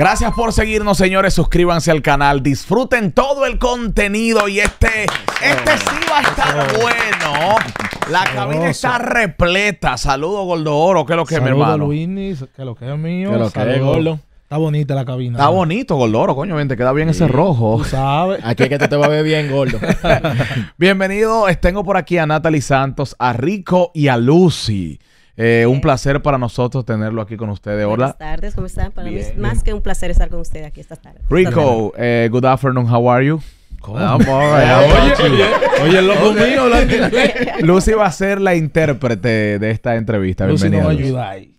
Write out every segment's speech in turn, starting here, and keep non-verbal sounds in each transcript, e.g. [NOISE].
Gracias por seguirnos, señores. Suscríbanse al canal, disfruten todo el contenido y este, este sí va a estar bueno. La cabina está repleta. Saludos, Gordo Oro. ¿Qué es lo que es, mi hermano? Luis, es lo que es mío. Que lo que es, Gordo. Está bonita la cabina. Está bonito, Gordoro, coño, ven, te queda bien ese rojo. sabes. [LAUGHS] Aquí que te, te va a ver bien, Gordo. [LAUGHS] Bienvenido, tengo por aquí a Natalie Santos, a Rico y a Lucy. Eh, un placer para nosotros tenerlo aquí con ustedes. Hola. Buenas tardes, ¿cómo están? Para mí es más que un placer estar con ustedes aquí esta tarde. Rico, eh, good afternoon, how are you? ¿Cómo? Ah, [LAUGHS] how oye, you? oye, loco mío. [LAUGHS] Lucy va a ser la intérprete de esta entrevista. Lucy Bienvenida. ayuda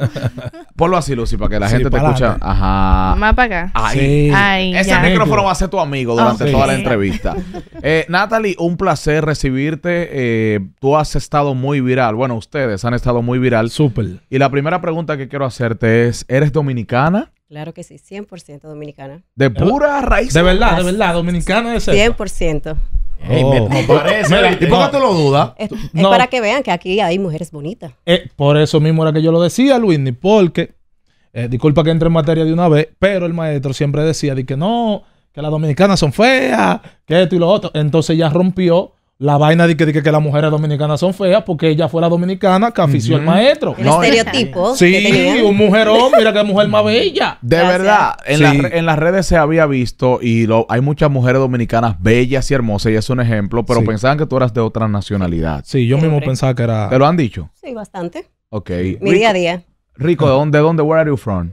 [LAUGHS] Ponlo así, Lucy, para que la gente te escuche. Ajá. Más para acá. Ese micrófono va a ser tu amigo ah, durante toda la entrevista. [LAUGHS] Eh, Natalie, un placer recibirte. Eh, tú has estado muy viral. Bueno, ustedes han estado muy viral. Súper. Y la primera pregunta que quiero hacerte es, ¿eres dominicana? Claro que sí, 100% dominicana. ¿De pura raíz? De verdad, de verdad, dominicana es 100%. Oh. ¿Y por lo dudas? Es, para que vean que aquí hay mujeres bonitas. Eh, por eso mismo era que yo lo decía, Luis, porque. Eh, disculpa que entre en materia de una vez, pero el maestro siempre decía de que no, que las dominicanas son feas, que esto y lo otro. Entonces ya rompió la vaina de que, dice que, las mujeres dominicanas son feas porque ella fue la dominicana que afició al maestro. El estereotipo. Eh, sí, un mujerón, mira qué mujer más bella. [LAUGHS] De verdad, en, las redes se había visto y hay muchas mujeres dominicanas bellas y hermosas y es un ejemplo, pero pensaban que tú eras de otra nacionalidad. Sí, yo mismo pensaba que era... ¿Te lo han dicho? Sí, bastante. Ok. Mi día a día. Rico, ¿de dónde, de dónde? Where are you from?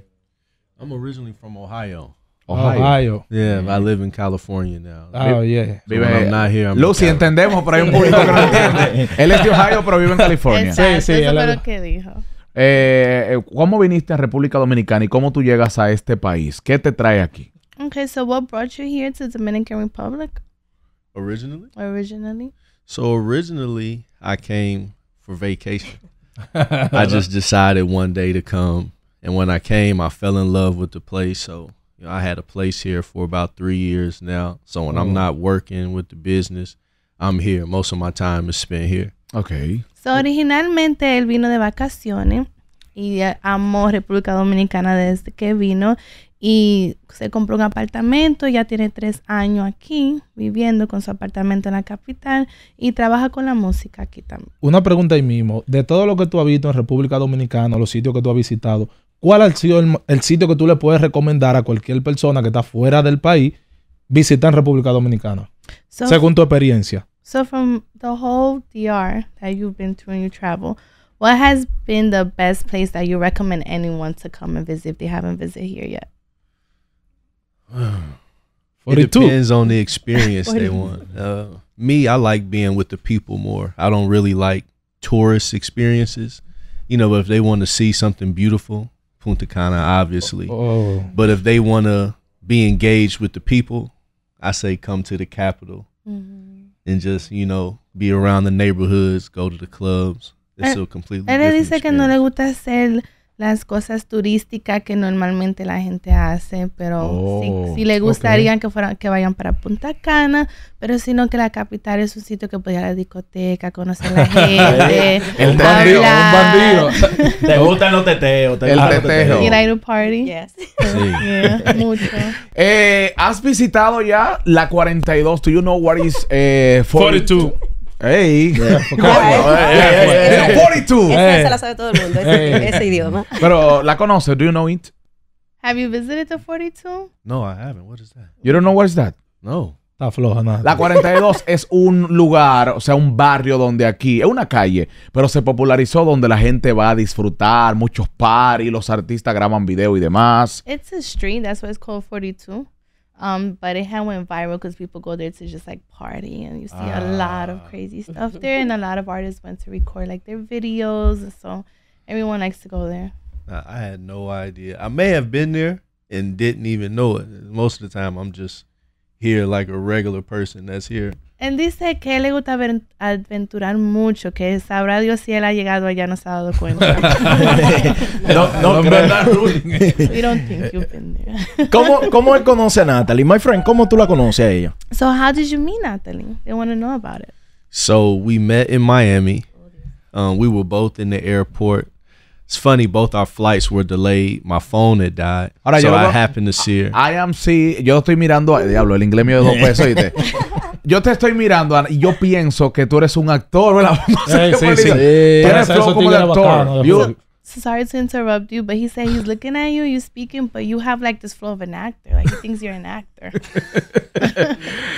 I'm originally from Ohio. Ohio. Ohio. Yeah, yeah, I live in California now. Oh, yeah. So I'm not here, I'm Lucy, entendemos, pero hay un público que no entiende. [LAUGHS] Él es de Ohio, pero vive en California. Exacto, sí, sí. Eso lo que dijo. Eh, eh, ¿Cómo viniste a República Dominicana y cómo tú llegas a este país? ¿Qué te trae aquí? Okay, so what brought you here to Dominican Republic? Originally? Originally. So originally, I came for vacation. [LAUGHS] I just decided one day to come. And when I came, I fell in love with the place. So I had a place here for about three years now. So when I'm mm. not working with the business, I'm here. Most of my time is spent here. Okay. So originalmente él vino de vacaciones y eh, amó República Dominicana desde que vino y se compró un apartamento, ya tiene tres años aquí viviendo con su apartamento en la capital y trabaja con la música aquí también. Una pregunta ahí mismo, de todo lo que tú has visto en República Dominicana, los sitios que tú has visitado, ¿Cuál ha sido el, el sitio que tú le puedes recomendar a cualquier persona que está fuera del país visitar en República Dominicana? So, según tu experiencia. So from the whole DR that you've been to when you travel, what has been the best place that you recommend anyone to come and visit if they haven't visited here yet? [SIGHS] 42. It depends on the experience they want. Uh, me, I like being with the people more. I don't really like tourist experiences, you know. But if they want to see something beautiful, Punta Cana, obviously. Oh. But if they want to be engaged with the people, I say come to the capital mm-hmm. and just, you know, be around the neighborhoods, go to the clubs. It's eh, a, still completely eh, dice experience. que no le gusta hacer las cosas turísticas que normalmente la gente hace, pero si oh, sí, le gustaría que, fueran, que vayan para Punta Cana, pero sino que la capital es un sitio que puede ir a la discoteca, conocer a la [LAUGHS] gente. el bandido, un bandido. [LAUGHS] te gustan los teteos, te el gustan teteo. teteos. party. Yes. Sí. [LAUGHS] mucho. Eh, ¿Has visitado ya la 42? ¿Do you know what is eh, 42. Hey. 42. [LAUGHS] Esa la sabe todo el mundo, ese, idioma. Pero la conoces, do you know it? Have you visited the 42? No, I haven't. What is that? You don't know what is that? No. Está La 42 [LAUGHS] es un lugar, o sea, un barrio donde aquí, es una calle, pero se popularizó donde la gente va a disfrutar, muchos y los artistas graban video y demás. It's a street, that's why it's called 42. Um, but it had went viral because people go there to just like party, and you see ah. a lot of ah. crazy [LAUGHS] stuff there, and a lot of artists went to record like their videos, and so everyone likes to go there. I had no idea. I may have been there and didn't even know it. Most of the time, I'm just here like a regular person that's here. Él dice que le gusta aventurar mucho, que sabrá Dios si él ha llegado allá, no se ha dado cuenta. [LAUGHS] no, no, no creo. We don't think [LAUGHS] ¿Cómo, ¿Cómo él conoce a Natalie? My friend, ¿cómo tú la conoces a ella? So, how did you meet Natalie? They want to know about it. So, we met in Miami. Um, we were both in the airport. It's funny, both our flights were delayed. My phone had died. Ahora, so yo I happened to see her. I am see, yo estoy mirando, diablo, el inglés mío de dos pesos, ¿viste? [LAUGHS] yo te estoy mirando y yo pienso que tú eres un actor, ¿verdad? No [LAUGHS] sé sí, sí. Tienes flow como de actor. sorry to interrupt you, but he said he's looking at you, you are speaking, but you have like this flow of an actor. Like he thinks you're an actor. [LAUGHS]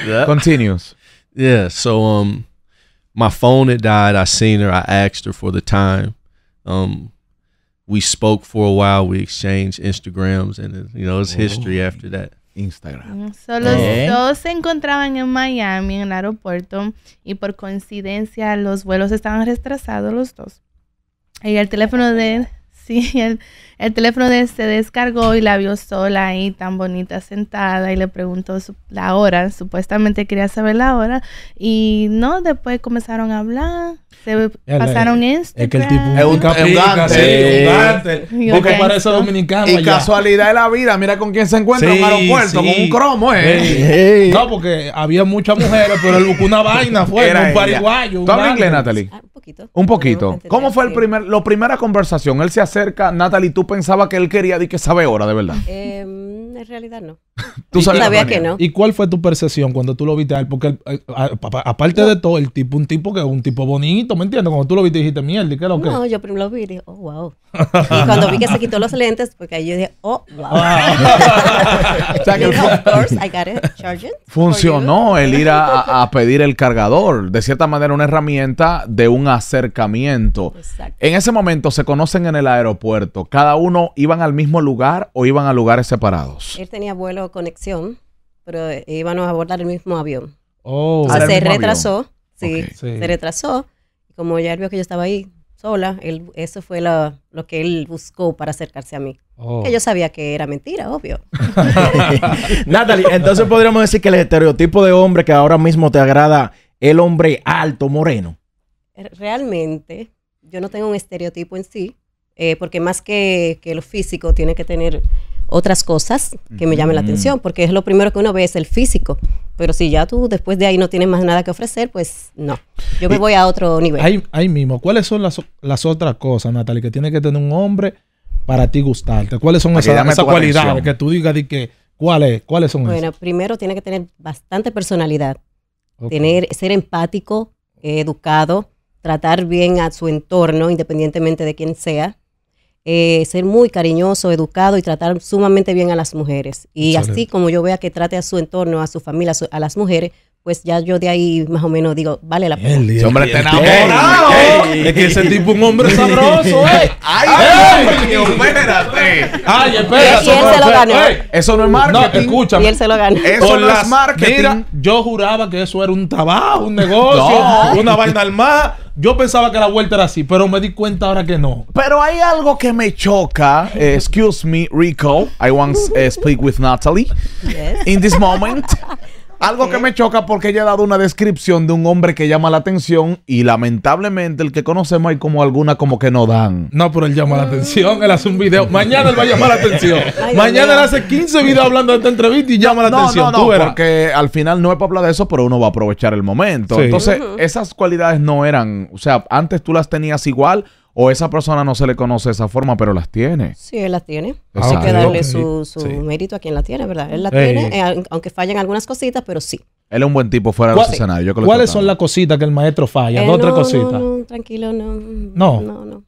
yeah. Continues. Yeah. So um, my phone had died. I seen her. I asked her for the time. Um, we spoke for a while. We exchanged Instagrams, and uh, you know it's oh. history after that. Instagram. Solo dos se encontraban en Miami, en el aeropuerto, y por coincidencia los vuelos estaban retrasados los dos. Y el teléfono de... Sí, [LAUGHS] el, el teléfono de, se descargó y la vio sola ahí, tan bonita, sentada, y le preguntó su, la hora. Supuestamente quería saber la hora. Y no, después comenzaron a hablar. Se pasaron esto. Es que el tipo es un, capica, sí, sí, un parece dominicano. Y casualidad de la vida, mira con quién se encuentra en un aeropuerto, con un cromo, eh. No, porque había muchas mujeres, pero él buscó una vaina, fue un paraguayo. ¿Tú hablas inglés, Natalie? Un poquito. ¿Cómo fue el primer, la primera conversación? Él se acerca, Natalie, ¿tú pensabas que él quería y que sabe hora, de verdad? Em, en realidad no. Tú que ¿Y cuál fue tu percepción cuando tú lo viste Porque eh, aparte de todo, el tipo, un tipo que es un tipo bonito, ¿me entiendes? Cuando tú lo viste dijiste, mierda, ¿qué lo que? No, yo primero lo vi y dije, oh, wow. [LAUGHS] y cuando vi que se quitó los lentes, porque ahí yo dije, oh, wow. Funcionó el ir a, pedir el cargador. De cierta manera, una herramienta de un acercamiento. En ese momento se conocen en el aeropuerto. ¿Cada uno iban al mismo lugar o iban a lugares separados? Él tenía vuelo conexión, pero eh, íbamos a abordar el mismo avión. se retrasó, se retrasó. Como ya él vio que yo estaba ahí sola, eso fue lo, que él buscó para acercarse a mí. Oh. Que yo sabía que era mentira, obvio. [LAUGHS] Natalie, entonces podríamos decir que el estereotipo de hombre que ahora mismo te agrada, el hombre alto, moreno. Eh, realmente, yo no tengo un estereotipo en sí, eh, porque más que lo físico, tiene que tener otras cosas que me llamen la atención, porque es lo primero que uno ve es el físico. Pero si ya tú después de ahí no tienes más nada que ofrecer, pues no. Yo me voy a otro nivel. Ahí, ahí mismo, ¿cuáles son las, las otras cosas, natalie que tiene que tener un hombre para ti gustarte? ¿Cuáles son esas, cualidades que tú digas de que, ¿cuáles, cuáles son bueno, primero tiene que tener bastante personalidad, tener, ser empático, eh, educado, tratar bien a su entorno, independientemente de quién sea, eh, ser muy cariñoso, educado y tratar sumamente bien a las mujeres. Y así como yo vea que trate a su entorno, a su familia, a las mujeres, pues ya yo de ahí más o menos digo, vale la pena. Ese hombre está enamorado. es que ese tipo un hombre sabroso, eh. Ay, ay, espérate. Ay, espérate. Y se lo ganó. eso no es marketing. No, escúchame. Y él se lo ganó. Eso no es marketing. Mira, yo juraba que eso era un trabajo, un negocio, una vaina al mar. Yo pensaba que la vuelta era así, pero me di cuenta ahora que no. Pero hay algo que me choca. Eh, excuse me, Rico. I want to eh, speak with Natalie. Yes. In this moment. [LAUGHS] Algo que me choca porque ella ha dado una descripción de un hombre que llama la atención y lamentablemente el que conocemos hay como alguna como que no dan. No, pero él llama la atención, él hace un video. Mañana él va a llamar la atención. Mañana él hace 15 videos hablando de esta entrevista y llama la atención. No, no, porque al final no es para hablar de eso, pero uno va a aprovechar el momento. Entonces, esas cualidades no eran, o sea, antes tú las tenías igual, o esa persona no se le conoce de esa forma, pero las tiene. Sí, él las tiene. Así ah, que darle su, mérito a quien las tiene, ¿verdad? Él las tiene, eh, aunque fallen algunas cositas, pero sí. Él es un buen tipo fuera del escenario. ¿Cuáles son las cositas que el maestro falla? Eh, ¿Dos no, cositas? No, tranquilo, no. No. No,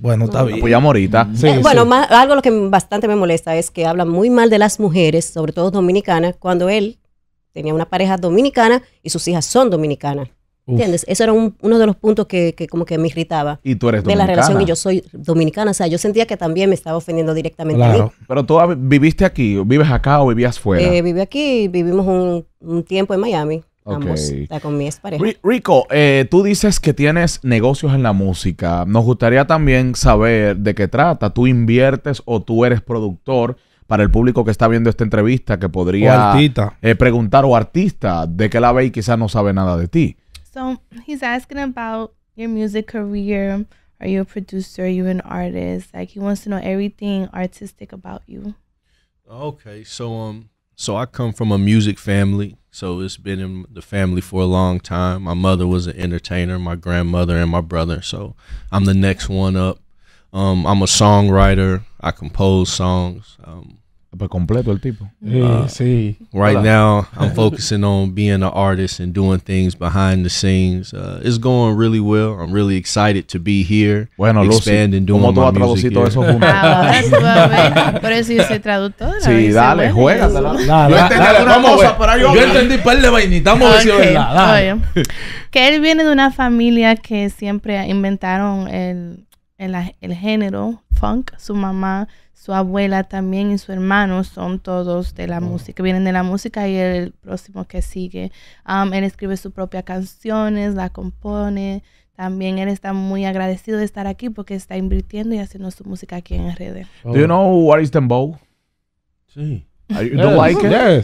Bueno, está bien. Apoyamos ahorita. Sí, eh, bueno, algo lo que bastante me molesta es que habla muy mal de las mujeres, sobre todo dominicanas, cuando él tenía una pareja dominicana y sus hijas son dominicanas. ¿Entiendes? Eso era uno de los puntos que, como que me irritaba. Y tú eres De la relación y yo soy dominicana. O sea, yo sentía que también me estaba ofendiendo directamente a mí. Pero tú viviste aquí, vives acá o vivías fuera. Eh, viví aquí, vivimos un, tiempo en Miami. Ambos, está con mi pareja. Rico, eh, tú dices que tienes negocios en la música. Nos gustaría también saber de qué trata. ¿Tú inviertes o tú eres productor? para el público que está viendo esta entrevista que podría o eh, preguntar o artista de que la ve y quizás no sabe nada de ti. So he's asking about your music career. Are you a producer? Are you an artist? Like he wants to know everything artistic about you. Okay, so um, so I come from a music family, so it's been in the family for a long time. My mother was an entertainer, my grandmother and my brother. So I'm the next one up. Um, I'm a songwriter. I compose songs. Um, Pues completo el tipo. Uh, sí, Right now, I'm focusing on being an artist and doing things behind the scenes. Uh, it's going really well. I'm really excited to be here. Bueno, expanding, doing ¿cómo tú vas a traducir todo eso [LAUGHS] junto? Ah, [LAUGHS] Por eso yo soy traductora. Sí, dale, juega. Yo entendí un de vainitas. Vamos verdad. Que él viene de una familia que siempre inventaron el el, género funk. Su mamá, su abuela también y su hermano son todos de la oh. música, vienen de la música y el próximo que sigue. Um, él escribe sus propias canciones, la compone. También él está muy agradecido de estar aquí porque está invirtiendo y haciendo su música aquí en RD. Oh. Do you know what is dembow? Sí. ¿Te you, do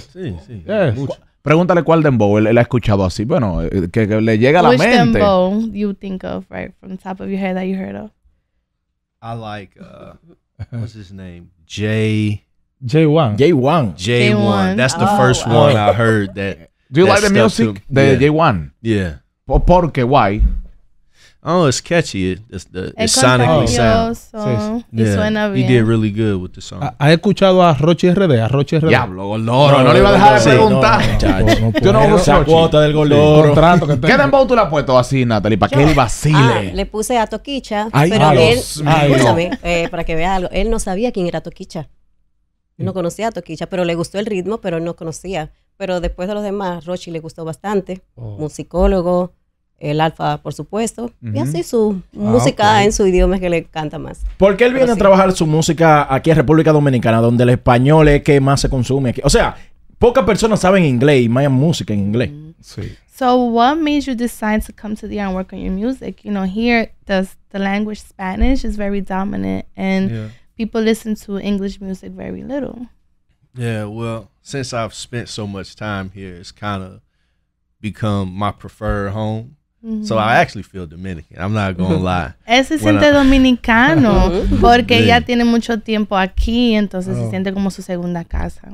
Sí, sí. Pregúntale cuál dembow él, ha escuchado así. Bueno, eh, que, le llega a la mente. Which dembow you think of right from the top of your head that you heard of? I like uh, what's his name? Jay. Jay One. Jay One. Jay One. That's the oh, first wow. one oh. I heard that. Do you that like the music? The yeah. J One. Yeah. Porque why? Oh, it's catchy. Es it's, sound. Oh, y suena bien. He did really good with the song. ¿Has escuchado a Rochy RD? A RD. Diablo, Goloro. No, no, le iba a dejar de preguntar. Yo no uso esa cuota del Goloro. ¿Qué dembow tú le has puesto así, Natalie? Para qué él ah, vacile. le puse a Toquicha. pero él, eh, para que veas algo. Él no sabía quién era Toquicha. No conocía a Toquicha, pero le gustó el ritmo, pero no conocía. Pero después de los demás, Rochi le gustó bastante. Oh. Musicólogo el alfa, por supuesto, y así su ah, música en su idioma que le encanta más. ¿Por qué él viene a trabajar su música aquí en República Dominicana, donde el español es que más se consume? Aquí? O sea, pocas personas saben inglés y más música en inglés. Sí. So, what made you decide to come to the and work on your music? You know, here the, the language Spanish is very dominant and people listen to English music very little. Yeah, well, since I've spent so much time here, it's kind of become my preferred home. So I actually feel Dominican. I'm not gonna [LAUGHS] lie. Él se siente dominicano [LAUGHS] porque ya tiene mucho tiempo aquí, entonces se oh. siente como su segunda casa.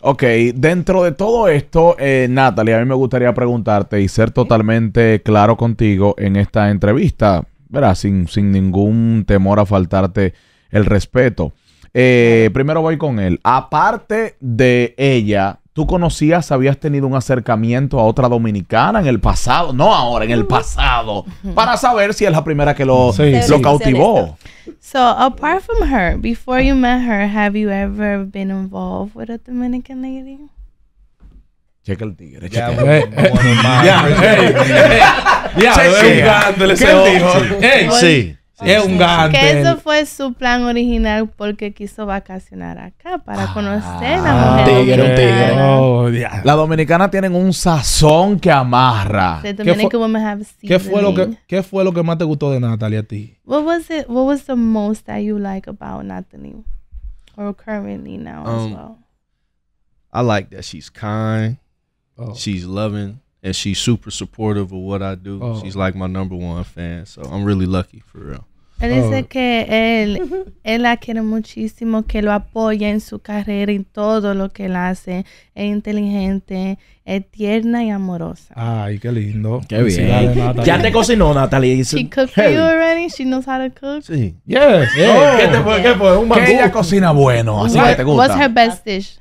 Ok, dentro de todo esto, eh, Natalie, a mí me gustaría preguntarte y ser totalmente claro contigo en esta entrevista, ¿verdad? Sin, sin ningún temor a faltarte el respeto. Eh, primero voy con él. Aparte de ella, tú conocías, habías tenido un acercamiento a otra dominicana en el pasado, no ahora, en el pasado, para saber si es la primera que lo, cautivó. So, apart from her, before you met her, have you ever been involved with a Dominican lady? Checa el tigre, checa. [LAUGHS] Eh, eh, ya, ya, eh, ya, ya, Sí, es un gato. Que eso fue su plan original porque quiso vacacionar acá para ah, conocer a la mujer. Tigre, un tigre. Oh, yeah. Las dominicanas tienen un sazón que amarra. ¿Qué, fue, ¿qué, fue lo que, ¿Qué fue lo que más te gustó de Natalie a ti? What was it? What was the most that you like about Natalie? Or currently now um, as well. I like that she's kind. Oh. She's loving and she's super supportive of what I do. Oh. She's like my number one fan, so I'm really lucky for real. Él dice oh. que él, él la quiere muchísimo, que lo apoya en su carrera, en todo lo que él hace. Es inteligente, es tierna y amorosa. Ay, qué lindo. Qué bien. Ya te cocinó, Natalie. She cooked for you already. She knows how to cook. Sí. Yes. Oh. ¿Qué te fue? ¿Qué fue? Un bambú. ella cocina bueno, así What, que te gusta. What's her best dish?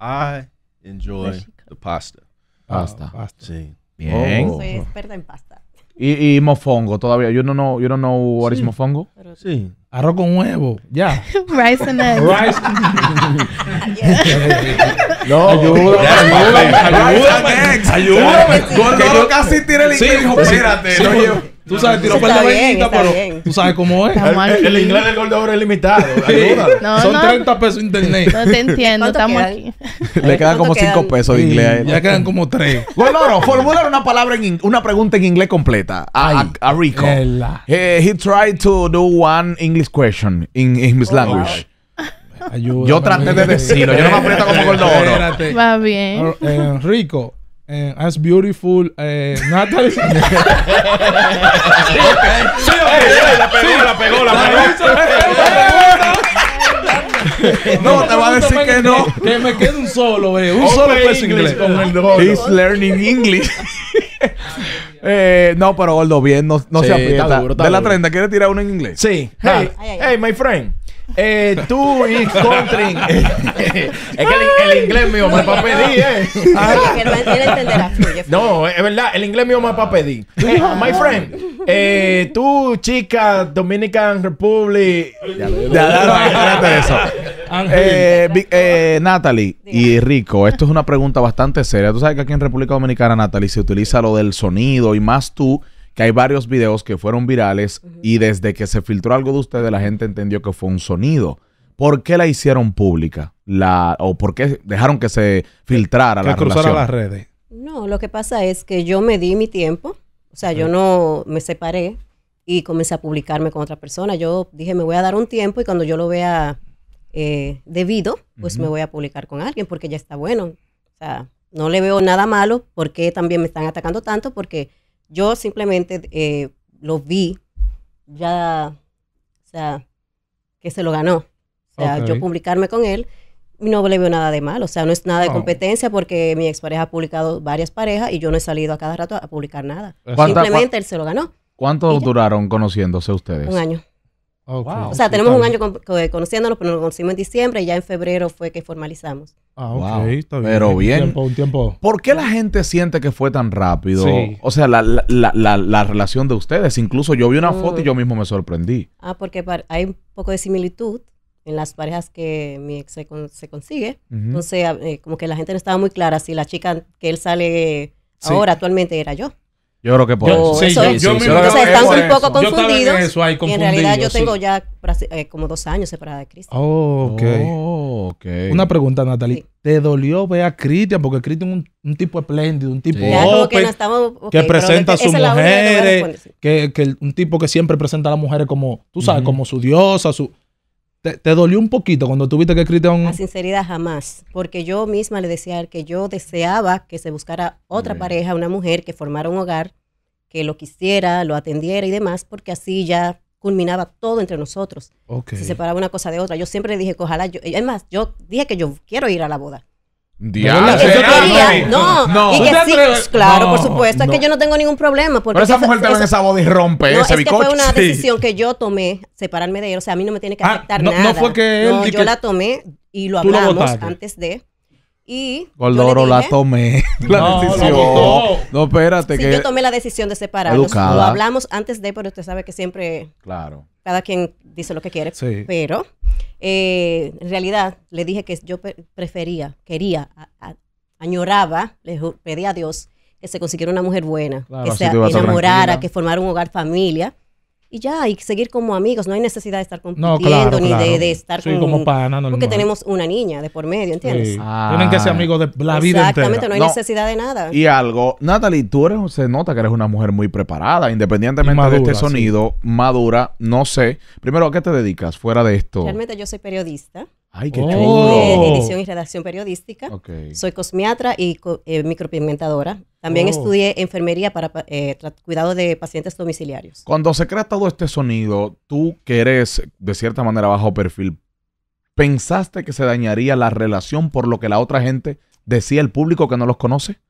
I enjoy the pasta. Ah, pasta. Sí. Bien. Oh. Soy experta en pasta. Y, y, mofongo todavía. Yo no know, yo no know what sí, is mofongo. Pero... Sí. Arroz con huevo. Ya. [LAUGHS] Rice and egg. Rice. [LAUGHS] no, ayúdame, ayúdame, ayúdame, ayúdame. Ayúdame. Con yo casi tiré el inglés. Espérate, no llevo. Tú sabes, tiró para la pero tú sabes cómo es. El, inglés del gordo Oro es limitado. [LAUGHS] no, Son 30 pesos internet. No te entiendo, estamos aquí. [LAUGHS] Le quedan como 5 pesos de inglés a él. Ya quedan como 3. oro, [LAUGHS] formular una palabra en una pregunta en inglés completa a, Rico. Eh, he, tried to do one English question in, his language. Ayuda, yo traté de decirlo, yo no me aprieto como gordo oro. Va bien. Eh, Rico, as beautiful eh, [LAUGHS] Natalie. [LAUGHS] sí, okay. sí, okay. la pegó, la pegó, la pegó. no, te va a decir que no. Que me quede un solo, Un solo peso inglés. He's learning English. [LAUGHS] Eh, no, pero Gordo, bien, no, se aprieta. de la 30, ¿quiere tirar uno en inglés? Sí. hey, hey, my friend. Eh, tú y Country. [LAUGHS] es que el, inglés mío me va a pedir, ¿eh? Ah, no, es verdad. El inglés mío me va a pedir. my ah. friend. Eh, tú, chica, Dominican Republic. Ya, ya, ya, eso. Eh, eh, Natalie y Rico, esto es una pregunta bastante seria. Tú sabes que aquí en República Dominicana, Natalie, se utiliza lo del sonido y más tú que hay varios videos que fueron virales y desde que se filtró algo de ustedes la gente entendió que fue un sonido. ¿Por qué la hicieron pública? La, ¿O por qué dejaron que se filtrara la que cruzara las redes? No, lo que pasa es que yo me di mi tiempo. O sea, yo no me separé y comencé a publicarme con otra persona. Yo dije, me voy a dar un tiempo y cuando yo lo vea eh, debido, pues me voy a publicar con alguien porque ya está bueno. O sea, no le veo nada malo porque también me están atacando tanto porque yo simplemente eh, lo vi ya, o sea, que se lo ganó. O sea, yo publicarme con él no le veo nada de mal, o sea, no es nada de oh. competencia porque mi expareja ha publicado varias parejas y yo no he salido a cada rato a publicar nada. Simplemente él se lo ganó. ¿Cuánto duraron conociéndose ustedes? Un año o sea, tenemos un año eh, conociéndonos, pero nos conocimos en diciembre y ya en febrero fue que formalizamos. Ah, ok, está bien. Pero bien. ¿Por qué la gente siente que fue tan rápido? O sea, la, relación de ustedes. Incluso yo vi una mm. foto y yo mismo me sorprendí. Ah, porque hay un poco de similitud en las parejas que mi ex se, consigue. Entonces, eh, como que la gente no estaba muy clara si la chica que él sale ahora actualmente era yo. Yo creo que por eso. Sí, yo, están un poco confundidos. y en realidad yo tengo ya eh, como dos años separada de Cristian. Oh, ok. Una pregunta, Natalie. ¿Te dolió ver a Cristian? Porque Cristian es un, tipo espléndido, un tipo que, presenta a sus mujeres, que, que, un tipo que siempre presenta a las mujeres como, tú sabes, como su diosa, su... Te, dolió un poquito cuando tuviste que un...? La sinceridad jamás, porque yo misma le decía que yo deseaba que se buscara otra pareja, una mujer que formara un hogar, que lo quisiera, lo atendiera y demás, porque así ya culminaba todo entre nosotros. Se separaba una cosa de otra. Yo siempre le dije ojalá yo... Es más, yo dije que yo quiero ir a la boda. Diablo. No, no, no. Y sí, claro, por supuesto, es que yo no tengo ningún problema. Pero esa, mujer te ve en esa boda y rompe ese es Que fue una decisión que yo tomé, separarme de él. O sea, a mí no me tiene que ah, afectar nada. No fue que él. yo la tomé y lo hablamos antes de. Y. Goldoro la tomé. [LAUGHS] La no, decisión. No, espérate. que... yo tomé la decisión de separarnos. Lo hablamos antes de, pero usted sabe que siempre. Claro. Cada quien dice lo que quiere. Sí. Pero eh, en realidad le dije que yo prefería, quería, añoraba, le pedí a Dios que se consiguiera una mujer buena, que se enamorara, que formara un hogar familia y ya, y seguir como amigos. No hay necesidad de estar compitiendo ni De, de, estar sí, como pana Porque tenemos una niña de por medio, ¿entiendes? Tienen que ser amigos de la vida Exactamente, no hay necesidad de nada. Y algo, Natalie, tú eres, se nota que eres una mujer muy preparada, independientemente de este sonido, madura, no sé. Primero, ¿a qué te dedicas fuera de esto? Realmente yo soy periodista. Ay, qué oh. chulo. Eh, edición y redacción periodística. Soy cosmiatra y eh, micropigmentadora. También oh. estudié enfermería para eh, cuidado de pacientes domiciliarios. Cuando se crea todo este sonido, tú que eres de cierta manera bajo perfil, ¿pensaste que se dañaría la relación por lo que la otra gente decía el público que no los conoce?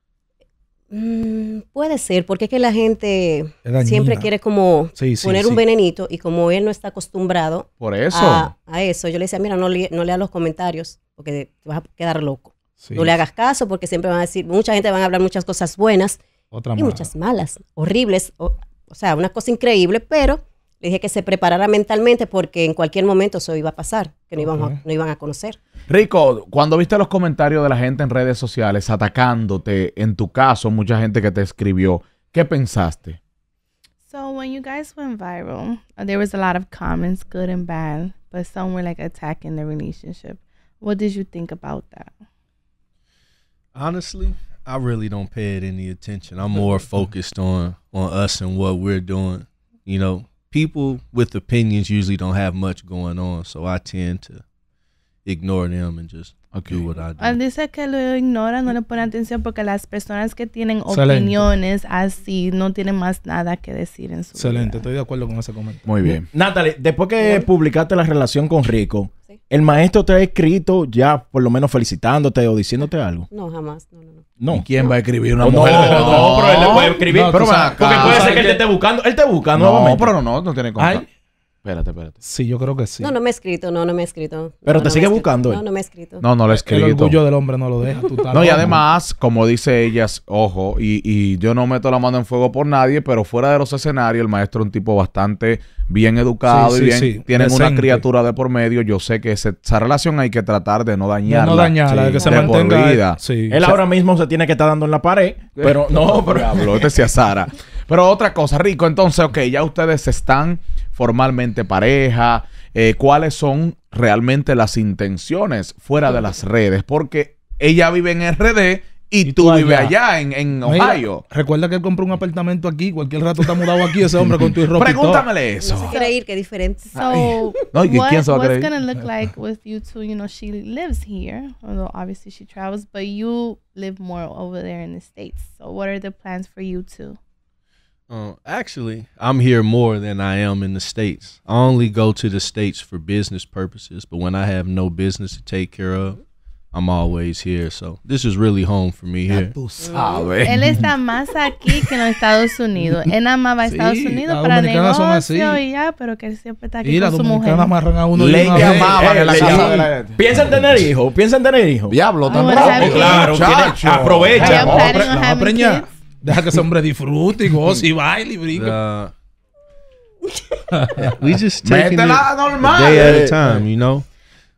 Mm, puede ser, porque es que la gente siempre quiere como poner un venenito y como él no está acostumbrado Por eso. A, eso, yo le decía, mira, no, lea los comentarios porque te vas a quedar loco. No le hagas caso porque siempre van a decir, mucha gente van a hablar muchas cosas buenas y muchas malas, horribles, o, o sea, una cosa increíble, pero dije que se preparara mentalmente porque en cualquier momento eso iba a pasar, que no, no iban a conocer. Rico, cuando viste los comentarios de la gente en redes sociales atacándote, en tu caso, mucha gente que te escribió, ¿qué pensaste? So when you guys went viral, there was a lot of comments, good and bad, but some were like attacking the relationship. What did you think about that? Honestly, I really don't pay it any attention. I'm more focused on on us and what we're doing. You know, people with opinions usually don't have much going on, so I tend to ignore them and just do what I do. Él dice que lo ignora, no le pone atención porque las personas que tienen opiniones así no tienen más nada que decir en su vida. Excelente, vida. estoy de acuerdo con ese comentario. Muy bien. Natalie, después que publicaste la relación con Rico, ¿El maestro te ha escrito ya por lo menos felicitándote o diciéndote algo? No, jamás. No, no, no. quién va a escribir una oh, mujer? No, pero él le puede escribir. porque puede ser que, él te esté buscando. Él te busca nuevamente. No, pero no, no tiene contacto. Espérate, espérate. Sí, yo creo que sí. No, no me he escrito, no, no me he escrito. Pero te sigue buscando. No, eh. no me he escrito. No, no lo he escrito. El orgullo del hombre no lo deja. no, y además, como dice ellas, ojo, y, y, yo no meto la mano en fuego por nadie, pero fuera de los escenarios, el maestro es un tipo bastante bien educado y bien. Sí, tienen una criatura de por medio. Yo sé que esa relación hay que tratar de no dañarla. no dañarla, de que se mantenga. Por eh, vida. Él ahora mismo se tiene que estar dando en la pared, eh, pero no, [LAUGHS] pero. decía este Sara. Pero otra cosa, Rico, entonces, ok, ya ustedes están formalmente pareja, eh, cuáles son realmente las intenciones fuera de las redes, porque ella vive en RD y, tú, vives allá en, Ohio. recuerda que él compró un apartamento aquí, cualquier rato está mudado aquí ese hombre con tu [LAUGHS] ropa. Pregúntamele eso. No creer que [LAUGHS] no, ¿quién se va a creer? What's gonna look like with you two? You know, she lives here, although obviously she travels, but you live more over there in the states. So, what are the plans for you two? Um, actually, I'm here more than I am in the states. I only go to the states for business purposes, but when I have no business to take care of, I'm always here. So this is really home for me here. Él está más aquí que en Estados Unidos. Él nada Estados Unidos para negocio y ya, pero que él siempre está aquí con su mujer. amarran a uno le llamaban en la eh, casa de la Piensan tener hijos, piensan tener hijos. Diablo, tan ah, bravo. Claro, aprovecha. Vamos a preñar. Deja que ese hombre disfrute y goce y [LAUGHS] baile y briga. [LAUGHS] we just take it day at a eh. time, you know.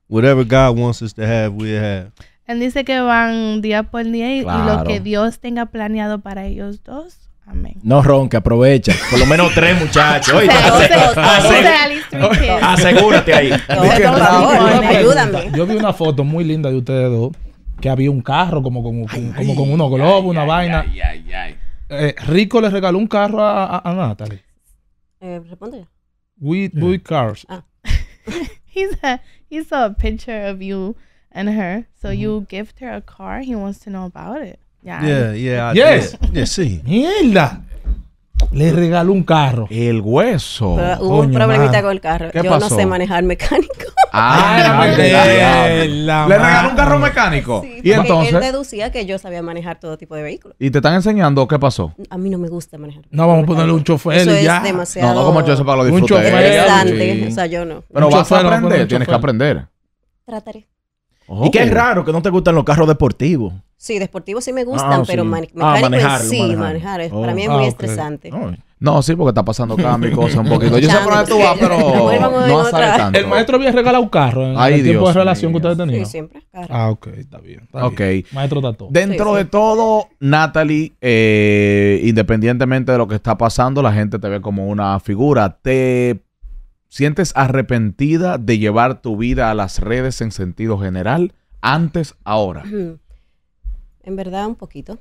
Whatever God wants us to have, we have. Él dice que van día por día y, y lo que Dios tenga planeado para ellos dos. Amén. No ronca, aprovecha. Por lo menos tres muchachos. asegúrate ahí. ayúdame. Yo vi una foto muy linda de ustedes dos que había un carro como con, como con unos globos, una vaina. Eh, Rico le regaló un carro a, a, Natalie. Eh, responde We, cars. he said he saw a picture of you and her, so you mm-hmm. gift her a car. He wants to know about it. Yeah. Yeah, yeah. yes. sí. Mierda le regaló un carro. El hueso. Pero hubo Coño, un problemita con el carro. Yo no sé manejar mecánico. [LAUGHS] Ah, la le regaló un carro mecánico. Sí, y entonces. Él deducía que yo sabía manejar todo tipo de vehículos. ¿Y te están enseñando qué pasó? A mí no me gusta manejar. No, vamos a ponerle un chofer eso y ya. Es demasiado. No, no como chofer para lo disfrute. Un chofer. O sea, yo no. Pero vas a aprender, tienes que aprender. Trataré y qué es raro que no te gustan los carros deportivos. Sí, deportivos sí me ah, gustan, oh, pero ah, manejar, sí, manejar. para oh. mí es muy ah, estresante. No, sí, porque está pasando cambio y cosas un poquito. Yo sé por dónde tú vas, pero [LAUGHS] no sale tanto. El maestro había regalado un carro en el de relación que ustedes tenían. Sí, siempre. Carro. Ah, ok, está bien. Está ok. Bien. Maestro todo. Dentro de todo, Natalie, eh, independientemente de lo que está pasando, la gente te ve como una figura. ¿Te sientes arrepentida de llevar tu vida a las redes en sentido general antes, ahora? En verdad, un poquito.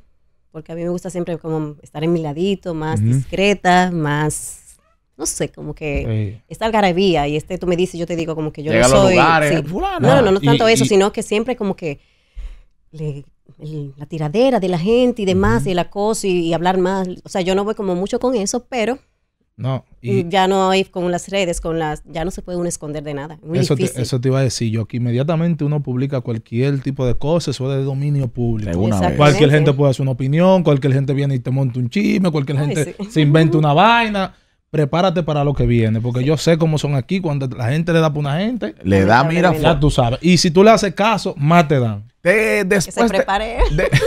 Porque a mí me gusta siempre como estar en mi ladito, más discreta, más, no sé, como que estar esta algarabía y este tú me dices, yo te digo como que yo soy... No, no, no, no tanto eso, sino que siempre como que la tiradera de la gente y demás, y el acoso y hablar más. O sea, yo no voy como mucho con eso, pero y, ya no hay con las redes, con las, ya no se puede uno esconder de nada. eso, Te, eso iba a decir yo, que inmediatamente uno publica cualquier tipo de cosas eso es de dominio público. Cualquier gente puede hacer una opinión, cualquier gente viene y te monta un chisme, cualquier gente se inventa una vaina. Prepárate para lo que viene, porque yo sé cómo son aquí, cuando la gente le da por una gente, le da, mira, ya tú sabes. Y si tú le haces caso, más te dan después que se prepare. De, [LAUGHS] [LAUGHS]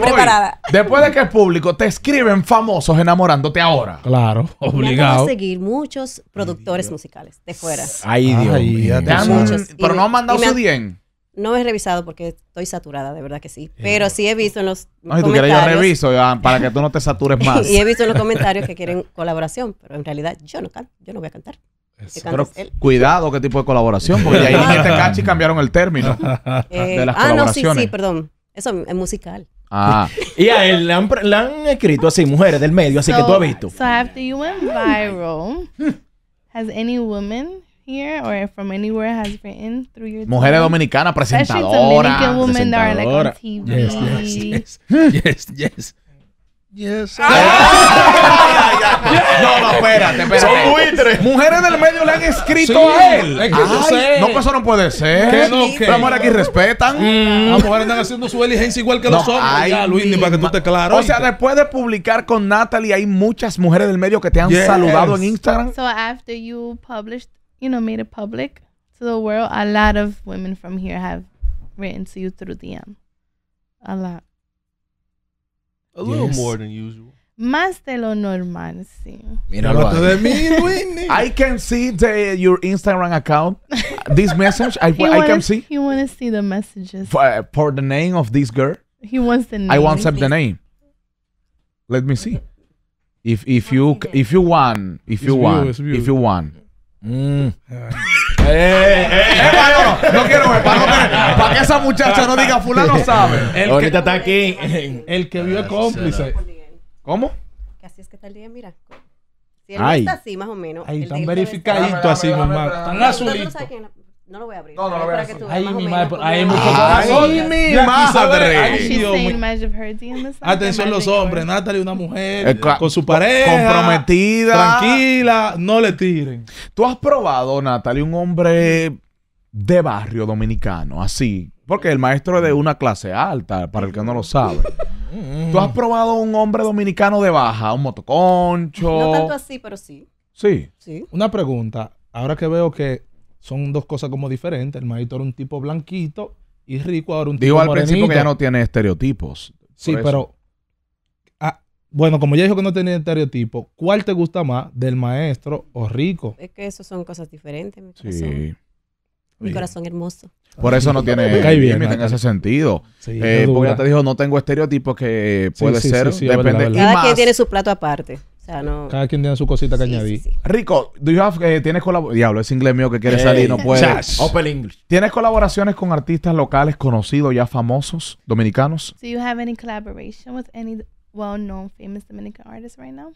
preparada. Después de que es público, te escriben famosos enamorándote ahora. Claro, obligado. a seguir muchos productores musicales de fuera. Ay, Dios mío. Pero no han mandado su bien. No he revisado porque estoy saturada, de verdad que sí. Eh. Pero sí he visto en los no, si tú Quieres, reviso para que tú no te [LAUGHS] satures más. y he visto en los comentarios que quieren colaboración, pero en realidad yo no canto, yo no voy a cantar. Pero cuidado qué tipo de colaboración, porque ahí en este cachi cambiaron el término [LAUGHS] de las ah, eh, colaboraciones. Ah, no, sí, sí, perdón. Eso es musical. Ah. [LAUGHS] y a él le han, escrito así, mujeres del medio, así que tú has visto. So after you went viral, has any woman here or from anywhere has written through your Mujeres dominicanas, presentadora. Especially Dominican women presentadora. that are like TV. yes, yes. Yes. Ah, no, no, espérate, espérate. Son buitres. Mujeres del medio le han escrito a él. Ay, No, pues eso no puede ser. ¿Qué no, qué? Las mujeres aquí respetan. Mm. Las mujeres están haciendo su diligencia igual que los hombres. ya, Luis, ni para que tú te claro. O sea, después de publicar con Natalie, hay muchas mujeres del medio que te han saludado en Instagram. So after you published, you know, made it public to the world, a lot of women from here have written to you through DM. A lot. A little more than usual. Más de lo normal, sí. Míralo de mí, I can see the, your Instagram account. This message, I, wanna, [LAUGHS] I can see. You want to see the messages. For, uh, for, the name of this girl. He wants the name. I want the name. Let me see. If if you if you want if you want if you want. Mm. Eh, eh, eh, no, quiero ver, para, que esa muchacha no diga fulano [LAUGHS] sabe. El Ahorita está aquí. El que vio el ah, cómplice. ¿Cómo? Así es que está el día, mira. Si él Ay. está así, más o menos. Ahí están verificaditos así, mamá. Están azulitos. No lo voy a abrir. No, no lo voy a abrir. ahí mi madre. ahí mi madre Ay, mi madre. Atención los hombres. Natalie, una mujer eh, con su pareja. Comprometida. Tranquila. No le tiren. ¿Tú has probado, Natalie, un hombre de barrio dominicano? Así. Porque el maestro es de una clase alta, para el que no lo sabe. Mm. ¿Tú has probado un hombre dominicano de baja? ¿Un motoconcho? No tanto así, pero sí. Sí. Sí. Una pregunta. Ahora que veo que son dos cosas como diferentes. El maestro era un tipo blanquito y rico, ahora un Digo tipo Digo al principio que ya no tiene estereotipos. Sí, pero... Ah, bueno, como ya dijo que no tenía estereotipos, ¿cuál te gusta más, del maestro o rico? Es que eso son cosas diferentes, mi corazón. Sí. Mi corazón hermoso. Por eso no tiene bien en ese sentido. Eh, porque ya te dijo, no tengo estereotipos que puede ser, depende. Cada quien tiene su plato aparte. O sea, no. Cada quien tiene su cosita que sí, añadir. Sí, sí. Rico, do you have, eh, ¿tienes colaboraciones? Diablo, es inglés mío que quiere hey, salir no puede. Chash. Open English. ¿Tienes colaboraciones con artistas locales conocidos, ya famosos, dominicanos? Do you have any collaboration with any well-known famous Dominican artist right now?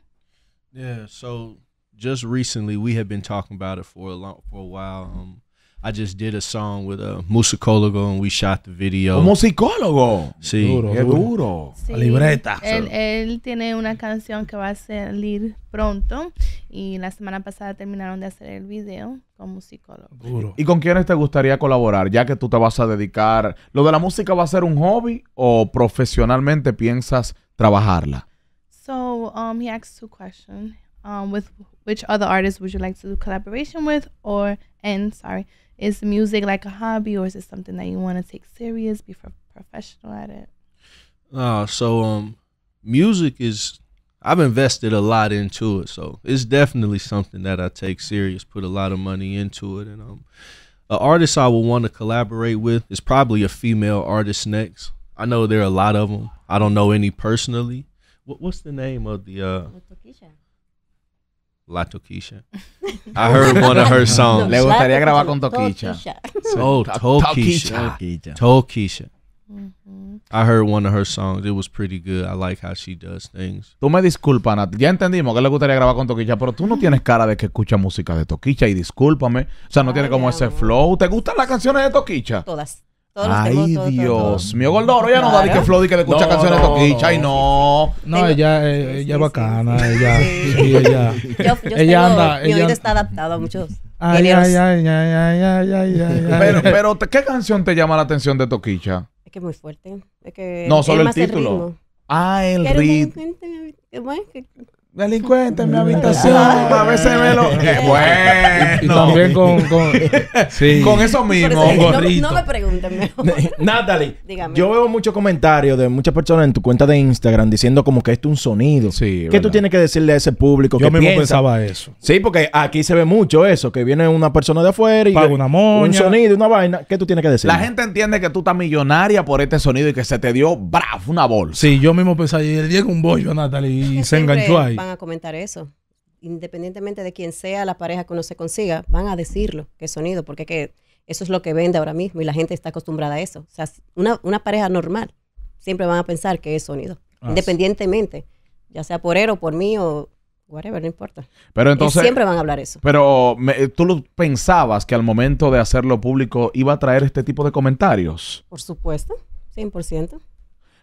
Yeah, so just recently we have been talking about it for a long, for a while. Um, I just did a song with a musicólogo and we shot the video. ¿Un musicólogo? Sí. Duro, Qué duro. Libreta. Él, él, tiene una canción que va a salir pronto y la semana pasada terminaron de hacer el video con musicólogo. Duro. ¿Y con quiénes te gustaría colaborar? Ya que tú te vas a dedicar, ¿lo de la música va a ser un hobby o profesionalmente piensas trabajarla? So, um, he asked two questions. Um, with which other artists would you like to do collaboration with or and sorry Is music like a hobby, or is it something that you want to take serious, be professional at it? Uh, so um, music is I've invested a lot into it, so it's definitely something that I take serious, put a lot of money into it, and um, an artist I would want to collaborate with is probably a female artist next. I know there are a lot of them. I don't know any personally. What, what's the name of the? Uh, La Toquisha. I heard one of her songs. Le gustaría grabar con Toquisha. Oh, Toquisha. Toquisha. I heard one of her songs. It was pretty good. I like how she does things. Tú me disculpas, Nat. Ya entendimos que le gustaría grabar con Toquicha, pero tú no tienes cara de que escucha música de Toquicha y discúlpame. O sea, no tiene como ese flow. ¿Te gustan las canciones de Toquicha? Todas. Ay, Dios mío, Gordoro, ella no da de que Flody que le escucha canciones de Toquicha y no. No, ella, es bacana, ella. ella. Yo, [LAUGHS] ella anda. Mi ella... oído está adaptado a muchos. Ay, ay, ay, ay, ay, Pero, pero, ¿qué canción te llama la atención de Toquicha? Es que es muy fuerte. no, solo el título. ah, el ritmo delincuente en mi habitación. a veces me lo. [LAUGHS] bueno. Y, también con. Con, [LAUGHS] con eso mismo. no, me pregunten Natalie, yo veo muchos comentarios de muchas personas en tu cuenta de Instagram diciendo como que esto es un sonido. Sí. ¿Qué tú tienes que decirle a ese público? Yo mismo pensaba eso. Sí, porque aquí se ve mucho eso, que viene una persona de afuera y. Paga una moña. Un sonido, una vaina. ¿Qué tú tienes que decir? La gente entiende que tú estás millonaria por este sonido y que se te dio, bravo una bolsa. Sí, yo mismo pensaba, y el día un bollo, Natalie, y [LAUGHS] se enganchó ahí van a comentar eso. Independientemente de quién sea la pareja que uno se consiga, van a decirlo, qué sonido, porque eso es lo que vende ahora mismo y la gente está acostumbrada a eso. O sea, una, pareja normal siempre van a pensar que es sonido, ah, independientemente, ya sea por él o por mí o whatever, no importa. Pero entonces. siempre van a hablar eso. Pero tú lo pensabas que al momento de hacerlo público iba a traer este tipo de comentarios. Por supuesto, 100%.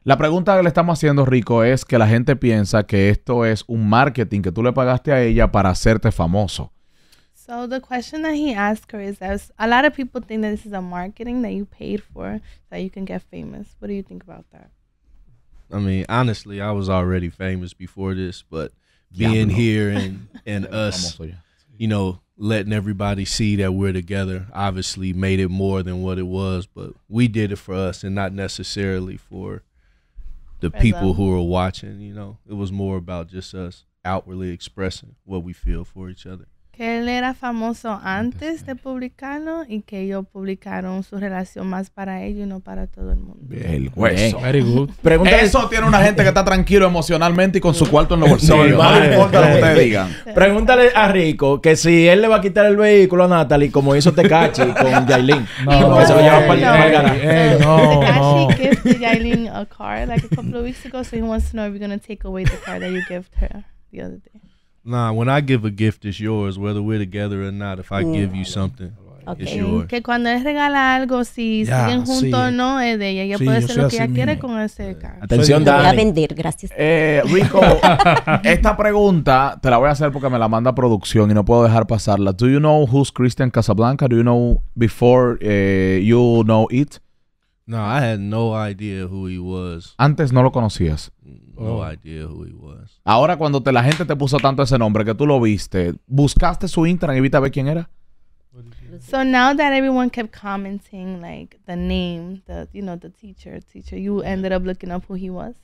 La pregunta que le estamos haciendo, Rico, es que la gente piensa que esto es un marketing que tú le pagaste a ella para hacerte famoso. So the question that he asked her is that a lot of people think that this is a marketing that you paid for that you can get famous. What do you think about that? I mean, honestly, I was already famous before this, but being yeah, here and [LAUGHS] and us, you know, letting everybody see that we're together obviously made it more than what it was, but we did it for us and not necessarily for the people who are watching. You know, it was more about just us outwardly expressing what we feel for each other. que él era famoso antes de publicarlo y que ellos publicaron su relación más para ellos y no para todo el mundo. el hueso. Very good. Pregúntale, eso tiene una gente que está tranquilo emocionalmente y con su cuarto en los bolsillos. no, importa lo que ustedes digan. Pregúntale a Rico que si él le va a quitar el vehículo a Natalie como hizo Tecachi [LAUGHS] con Yailin. No, no, no. lo lleva para el no, eh, no. Tecachi a car like a couple of weeks ago, so he wants to know if you're going to take away the car that you gave her the other day. No, when I give a gift, it's yours, whether we're together or not. If I mm. give you something, yours. Que cuando él regala algo, si siguen juntos no, es de ella. Ella puede hacer lo que ella quiere con ese eh, carro. Atención, Dani. Voy a vender, gracias. Eh, Rico, [LAUGHS] esta pregunta te la voy a hacer porque me la manda producción y no puedo dejar pasarla. Do you know who's Christian Casablanca? Do you know before eh, you know it? No, I had no idea who he was. Antes no lo conocías. Mm. No oh. idea who he was. Ahora, cuando te, la gente te puso tanto ese nombre que tú lo viste, ¿buscaste su Instagram y viste a ver quién era? So now that everyone kept commenting, like the name, the you know, the teacher, teacher, you ended up looking up who he was.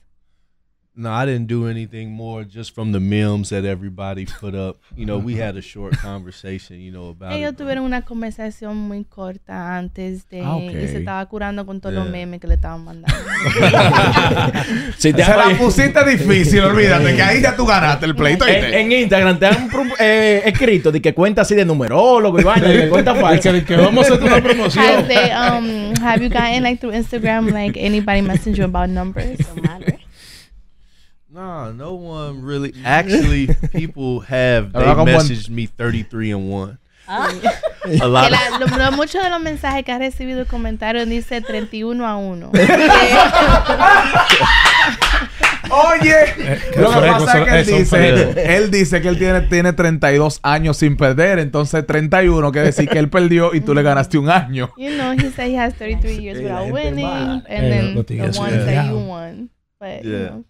No, I didn't do anything more just from the memes that everybody put up. You know, we [LAUGHS] had a short conversation, you know, about Ellos it, tuvieron una conversación muy corta antes de ah, y se estaba curando con todos los memes que le estaban mandando. [LAUGHS] sí, o sea, la pusiste difícil, olvídate que ahí ya tú ganaste el pleito. En, en, Instagram te han eh, escrito de que cuenta así de numerólogo y vaina, de cuenta [LAUGHS] falsa, de que vamos a hacer una promoción. Have, they, um, have you gotten like through Instagram like anybody messaged you about numbers? No, no one mm. really. Actually, [LAUGHS] people have they messaged me 33 and 1. Ah, A [LAUGHS] lot of la- lo- muchos de los mensajes que has recibido y comentarios dice 31 a 1. [LAUGHS] Oye, eh, lo que pasa es que él dice, él dice que él tiene, tiene 32 años sin perder, entonces 31 quiere decir que él perdió y tú le ganaste un año. you know, he said he has 33 years without winning, and eh, then the ones you won. But, you know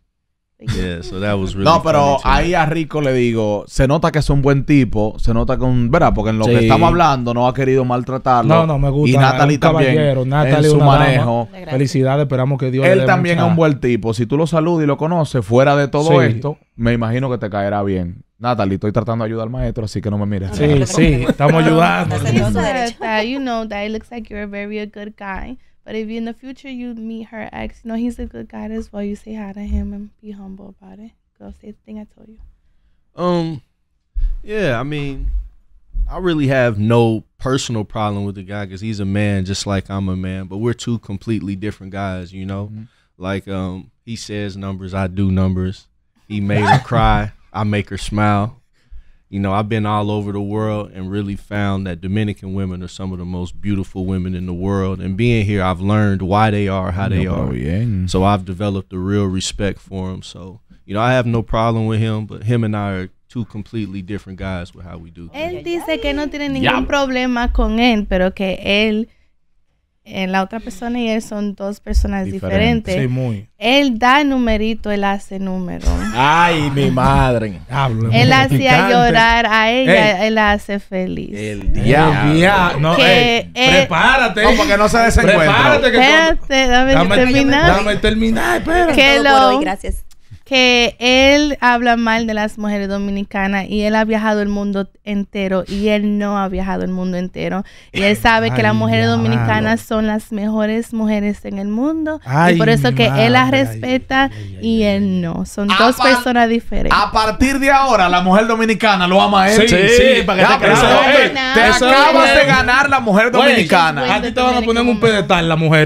no, pero ahí a Rico le digo, se nota que es un buen tipo, se nota que un, ¿verdad? Porque en lo que estamos hablando no ha querido maltratarlo. No, no, me gusta. Y Natalie también. Natalie su manejo. Felicidades, esperamos que Dios Él también es un buen tipo. Si tú lo saludas y lo conoces fuera de todo esto, me imagino que te caerá bien. Natalie, estoy tratando de ayudar al maestro, así que no me mires. Sí, sí, estamos ayudando. you know that it looks like you're a very good guy. But if you, in the future you meet her ex, you know he's a good guy as well. You say hi to him and be humble about it. Go say the thing I told you. Um, yeah, I mean, I really have no personal problem with the guy because he's a man just like I'm a man, but we're two completely different guys, you know? Mm-hmm. Like, um, he says numbers, I do numbers. He made her [LAUGHS] cry, I make her smile you know, I've been all over the world and really found that Dominican women are some of the most beautiful women in the world. And being here, I've learned why they are, how they no, oh, are. Yeah. So I've developed a real respect for them. So, you know, I have no problem with him, but him and I are two completely different guys with how we do things. Él dice que no tiene ningún problema con él, pero que él en la otra persona y él son dos personas diferentes. Sí, muy. Él da numerito, él hace número. Ay, mi madre. Hablo, él hacía llorar a ella, él la hace feliz. El diablo. El diablo. No, eh, prepárate. No, porque no se desencuentra. Prepárate que dame, Dame terminar. Dame terminar, espera. Que lo- gracias que él habla mal de las mujeres dominicanas y él ha viajado el mundo entero y él no ha viajado el mundo entero. Y él sabe que las mujeres dominicanas son las mejores mujeres en el mundo. y por eso que él las respeta y él no. Son ah, dos personas diferentes. A partir de ahora, la mujer dominicana lo ama a él. Sí, sí, para que te, te acabas de ganar la mujer dominicana. A ti te van a poner un pedestal la mujer.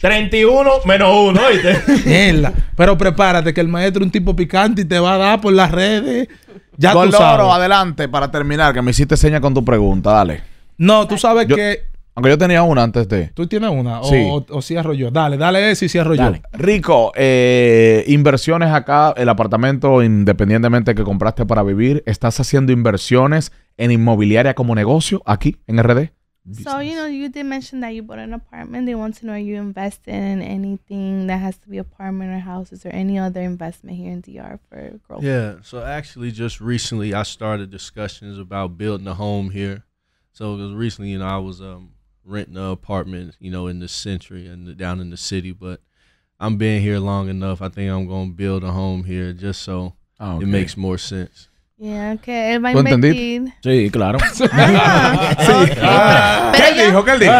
31 menos 1, [LAUGHS] Pero prepárate que el mayor un tipo picante y te va a dar por las redes. Ya tú Oro, adelante para terminar, que me hiciste seña con tu pregunta, dale. No, tú sabes que. Aunque yo tenía una antes de. ¿Tú tienes una? O, sí. o, cierro yo. Dale, dale ese y cierro yo. Rico, eh, inversiones acá, el apartamento, independientemente que compraste para vivir, ¿estás haciendo inversiones en inmobiliaria como negocio aquí en RD? Business. So you know, you did mention that you bought an apartment. They want to know are you invest in anything that has to be apartment or houses or any other investment here in DR for growth? Yeah. So actually, just recently, I started discussions about building a home here. So because recently, you know, I was um, renting an apartment, you know, in the century and down in the city, but I'm being here long enough. I think I'm gonna build a home here just so oh, okay. it makes more sense. Yeah, que él va a invertir. Sí, claro. ¿Qué dijo? ¿Qué él dijo?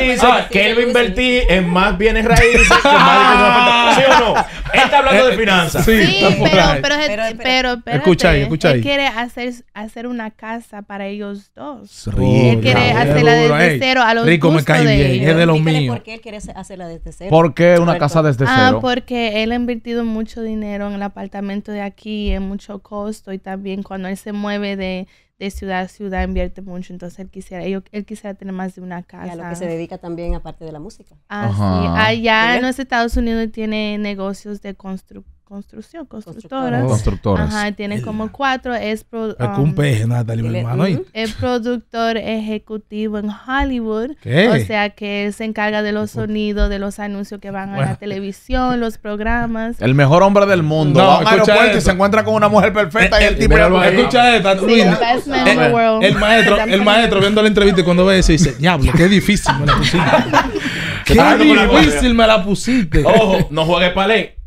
él que él va a invertir en ah. más bienes raíces ¿Sí o no? Él está hablando eh, de finanzas. Sí, pero, pero, pero, espérate, escucha Él quiere hacer, hacer una casa para ellos dos. él quiere hacerla eh. desde cero a los Rico me cae bien, es de los míos ¿Por qué él quiere hacerla desde cero? ¿Por qué una casa desde ah, cero? Ah, porque él ha invertido mucho dinero en el apartamento de aquí, en mucho costo y también cuando él se mueve de, ciudad a ciudad invierte mucho, entonces él quisiera, él, quisiera tener más de una casa. Y a lo que se dedica también aparte de la música. Ah, Allá ah, en los Estados Unidos tiene negocios de construcción construcción, constructoras. Ajá, tiene eh, como cuatro. Um, es productor ejecutivo en Hollywood. O sea que se encarga de los sonidos, de los anuncios que van a la televisión, los programas. El mejor hombre del mundo. No, se encuentra con una mujer perfecta y eh, el eh, tipo... escucha esta, El, maestro, el maestro viendo la entrevista y cuando ve eso dice, diablo, qué difícil me la pusiste. [LAUGHS] qué difícil me la pusiste. Ojo, no juegues palé.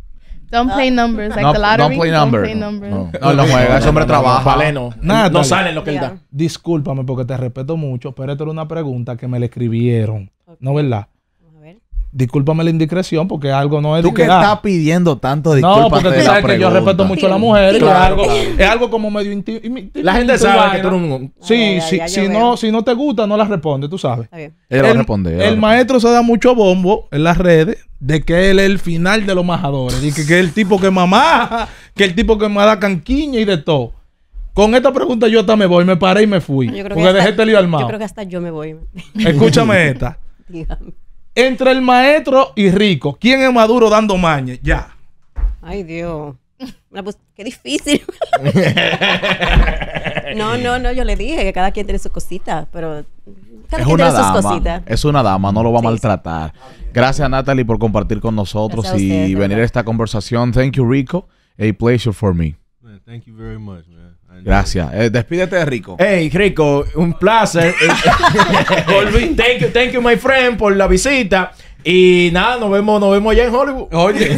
Don't play ah. numbers, like no, the lottery. Don't play, numbers. No, no, juega, ese hombre trabaja. no. Nada, no sale lo que él da. Discúlpame porque te respeto mucho, pero esto era una pregunta que me le escribieron. ¿No verdad? discúlpame la indiscreción porque algo no es Tú que estás pidiendo tanto disculpas. No, porque sabes que yo respeto mucho a la mujer. es, algo, como medio La gente sabe que tú no. Sí, sí si, no, si no te gusta, no la responde, tú sabes. el, El maestro se da mucho bombo en las redes de que él es el final de los majadores. Y que, es el tipo que mamá, que el tipo que me da canquiña y de todo. Con esta pregunta yo hasta me voy, me paré y me fui. Porque dejé este lío Yo creo que hasta yo me voy. Escúchame esta. [LAUGHS] Dígame entre el maestro y Rico, ¿quién es maduro dando maña? Ya. Ay, Dios. Pues, qué difícil. [LAUGHS] no, no, no, yo le dije que cada quien tiene sus cositas, pero cada quien tiene sus cositas. Es una dama, no lo va a maltratar. Gracias, Natalie, por compartir con nosotros y venir a esta conversación. Thank you, Rico. A pleasure for me. Thank you very much, man. Gracias. Eh, despídete de Rico. Hey, Rico, un placer. [LAUGHS] thank, you, thank you, my friend, por la visita. Y nada, nos vemos, nos vemos allá en Hollywood. Oye.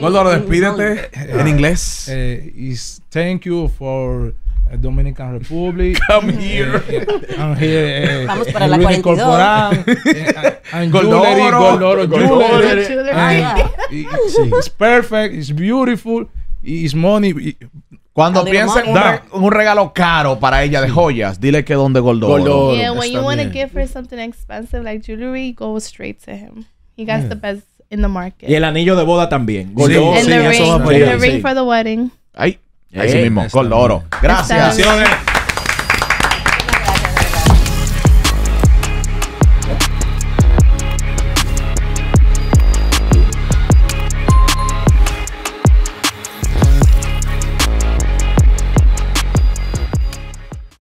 Gordo, [LAUGHS] despídete en inglés. Eh, thank you for eh, Dominican Republic. [LAUGHS] Come eh, here. Eh, I'm here. Vamos para la 42. Goldoro. Goldoro. Jewelry. It's perfect. It's beautiful. Is money. Y, cuando piensa en un, un, regalo caro para ella de joyas, dile que donde Gold Gold Yeah, when you want to give her something expensive like jewelry, go straight to him. He got yeah. the best in the market. Y el anillo de boda también. Gold sí, eso Sí, sí, the, ring, the ring for the wedding. Ay, sí mismo, Gold Oro. Gracias.